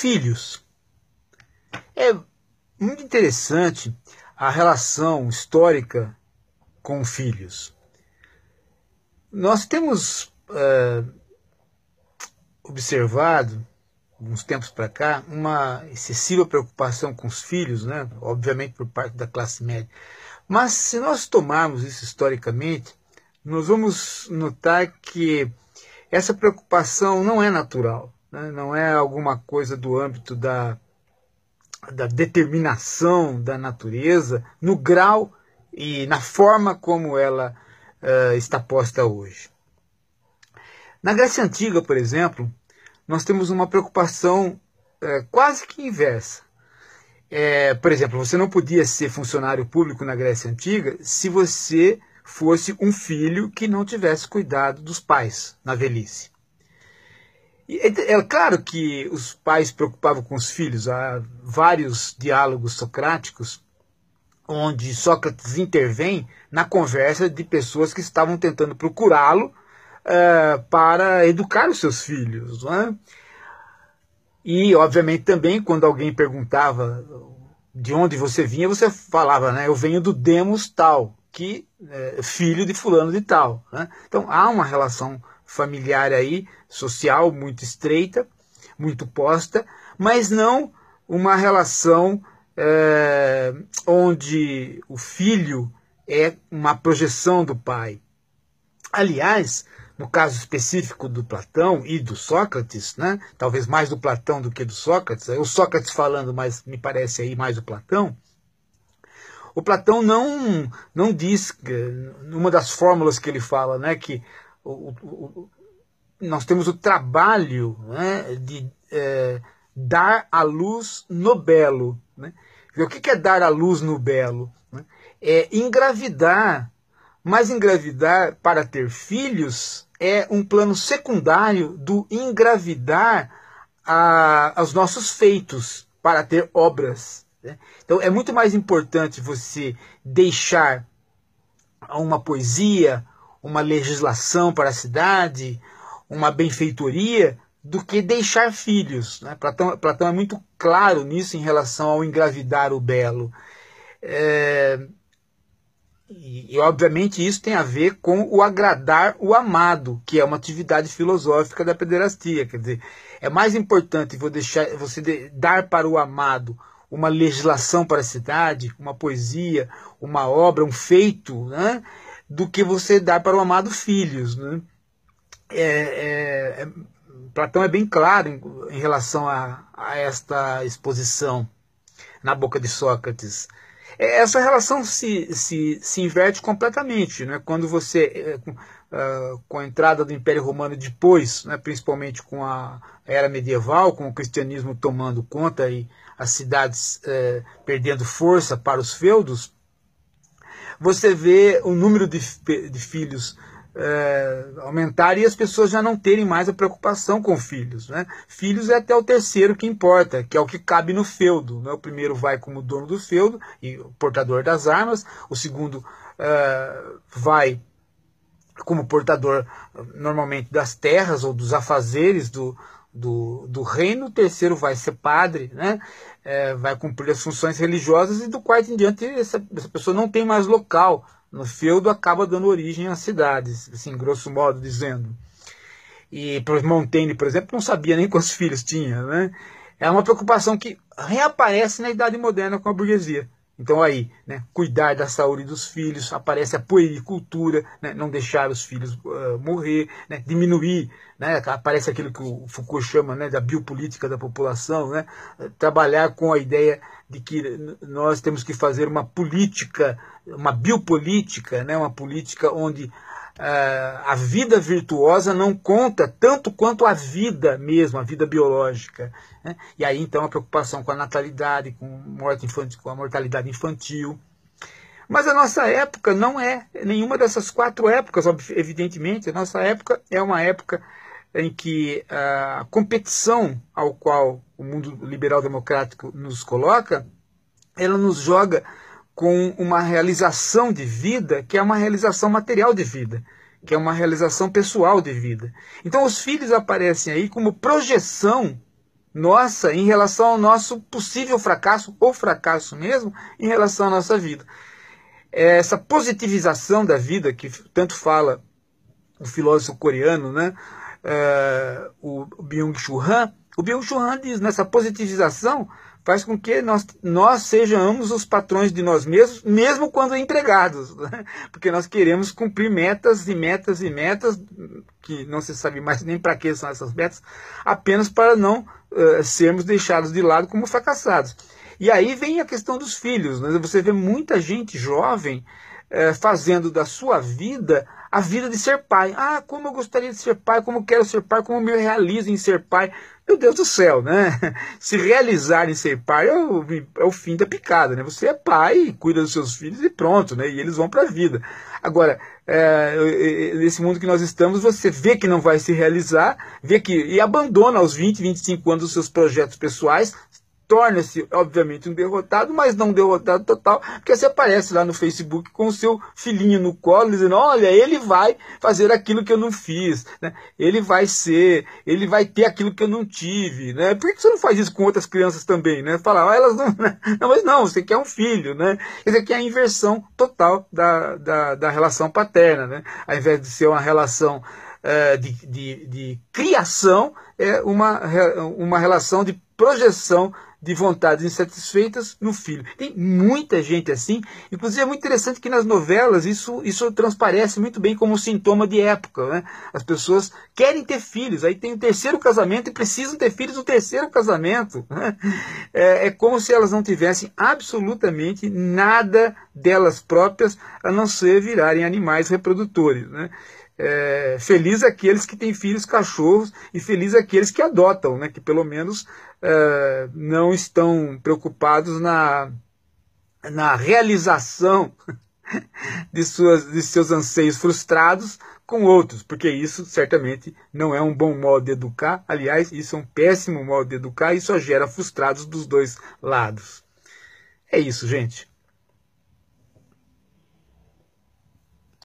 filhos. É muito interessante a relação histórica com filhos. Nós temos é, observado, uns tempos para cá, uma excessiva preocupação com os filhos, né? obviamente por parte da classe média. Mas se nós tomarmos isso historicamente, nós vamos notar que essa preocupação não é natural né? não é alguma coisa do âmbito da, da determinação da natureza, no grau e na forma como ela uh, está posta hoje. Na Grécia Antiga, por exemplo, nós temos uma preocupação uh, quase que inversa. É, por exemplo, você não podia ser funcionário público na Grécia Antiga se você fosse um filho que não tivesse cuidado dos pais na velhice. É, é, claro que os pais preocupavam com os filhos. Há vários diálogos socráticos onde Sócrates intervém na conversa de pessoas que estavam tentando procurá-lo uh, para educar os seus filhos. É? E, obviamente, também quando alguém perguntava de onde você vinha, você falava, né, eu venho do Demos tal, que é filho de fulano de tal. Né? Então há uma relação familiar aí, social muito estreita, muito posta, mas não uma relação é, onde o filho é uma projeção do pai. Aliás, no caso específico do Platão e do Sócrates, né? talvez mais do Platão do que do Sócrates, é o Sócrates falando, mas me parece aí mais do Platão. O Platão não, não diz, eh, numa das fórmulas que ele fala, né, que o, o, nós temos o trabalho né, de é, dar a luz no belo. Né? O que é dar a luz no belo? Né? É engravidar, mas engravidar para ter filhos é um plano secundário do engravidar aos nossos feitos para ter obras. Né? Então é muito mais importante você deixar uma poesia, uma legislação para a cidade, uma benfeitoria, do que deixar filhos. Né? Platão, Platão é muito claro nisso em relação ao engravidar o belo. É, e, e, obviamente, isso tem a ver com o agradar o amado, que é uma atividade filosófica da pederastia. Quer dizer, é mais importante vou deixar, você de, dar para o amado uma legislação para a cidade, uma poesia, uma obra, um feito, né? do que você dá para o amado filhos. Né? É, é, é, Platão é bem claro em, em relação a, a, esta exposição na boca de Sócrates. É, essa relação se, se, se inverte completamente. Né? Quando você, é, ah, com, a entrada do Império Romano depois, né, principalmente com a era medieval, com o cristianismo tomando conta e as cidades perdendo força para os feudos, você vê o número de, de filhos é, aumentar e as pessoas já não terem mais a preocupação com filhos. Né? Filhos é até o terceiro que importa, que é o que cabe no feudo. Né? O primeiro vai como dono do feudo e portador das armas, o segundo é, vai como portador normalmente das terras ou dos afazeres do, do, do reino, o terceiro vai ser padre, né? É, vai cumprir as funções religiosas, e do quarto em diante essa, essa pessoa não tem mais local no feudo, acaba dando origem às cidades, assim, grosso modo dizendo. E Montaigne, por exemplo, não sabia nem quantos filhos tinha, né? É uma preocupação que reaparece na Idade Moderna com a burguesia. Então aí, né, cuidar da saúde dos filhos, aparece a puericultura, né, não deixar os filhos uh, morrer, né, diminuir, né, aparece aquilo que o Foucault chama né, da biopolítica da população, né, trabalhar com a ideia de que nós temos que fazer uma política, uma biopolítica, uma política onde ah, a vida virtuosa não conta tanto quanto a vida mesmo, a vida biológica. Né? E aí então a preocupação com a natalidade, com, morte infantil, com a mortalidade infantil. Mas a nossa época não é nenhuma dessas quatro épocas, evidentemente. A nossa época é uma época em que a competição ao qual o mundo liberal democrático nos coloca, ela nos joga com uma realização de vida que é uma realização material de vida, que é uma realização pessoal de vida. Então os filhos aparecem aí como projeção nossa em relação ao nosso possível fracasso, ou fracasso mesmo, em relação à nossa vida. É essa positivização da vida que tanto fala o filósofo coreano, né? É, o Byung-Chul Han, o Byung-Chul Han diz nessa positivização faz com que nós, nós sejamos os patrões de nós mesmos, mesmo quando empregados, né? porque nós queremos cumprir metas e metas e metas, que não se sabe mais nem para que são essas metas, apenas para não uh, sermos deixados de lado como fracassados. E aí vem a questão dos filhos. Né? Você vê muita gente jovem uh, fazendo da sua vida a vida de ser pai. Ah, como eu gostaria de ser pai, como eu quero ser pai, como eu me realizo em ser pai. Meu Deus do céu, né? Se realizar em ser pai é o, é o fim da picada, né? Você é pai, cuida dos seus filhos e pronto, né? E eles vão para a vida. Agora, é, nesse mundo que nós estamos, você vê que não vai se realizar, vê que e abandona aos 20, 25 anos os seus projetos pessoais, torna-se, obviamente, um derrotado, mas não um derrotado total, porque você aparece lá no Facebook com o seu filhinho no colo, dizendo, olha, ele vai fazer aquilo que eu não fiz, né? ele vai ser, ele vai ter aquilo que eu não tive, né? Por que você não faz isso com outras crianças também, né? Falar, ah, elas não, né? não, mas não, você quer um filho, né? Quer dizer, que é a inversão total da, da, da relação paterna, né? Ao invés de ser uma relação eh, de, de, de criação, é uma, uma relação de projeção de vontades insatisfeitas no filho. Tem muita gente assim. Inclusive é muito interessante que nas novelas isso, isso transparece muito bem como sintoma de época. Né? As pessoas querem ter filhos, aí tem o um terceiro casamento e precisam ter filhos no terceiro casamento. Né? É, é como se elas não tivessem absolutamente nada delas próprias, a não ser virarem animais reprodutores. Né? É, feliz aqueles que têm filhos cachorros e feliz aqueles que adotam, né? que pelo menos é, não estão preocupados na, na realização de, suas, de seus anseios frustrados com outros, porque isso certamente não é um bom modo de educar. Aliás, isso é um péssimo modo de educar e só gera frustrados dos dois lados. É isso, gente.